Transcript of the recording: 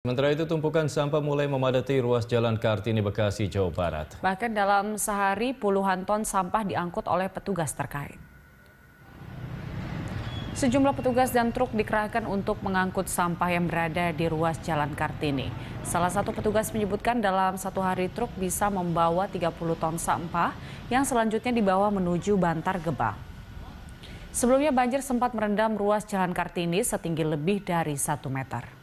Sementara itu tumpukan sampah mulai memadati ruas jalan Kartini Bekasi, Jawa Barat. Bahkan dalam sehari puluhan ton sampah diangkut oleh petugas terkait. Sejumlah petugas dan truk dikerahkan untuk mengangkut sampah yang berada di ruas jalan Kartini. Salah satu petugas menyebutkan dalam satu hari truk bisa membawa 30 ton sampah yang selanjutnya dibawa menuju Bantar Gebang. Sebelumnya banjir sempat merendam ruas jalan Kartini setinggi lebih dari 1 meter.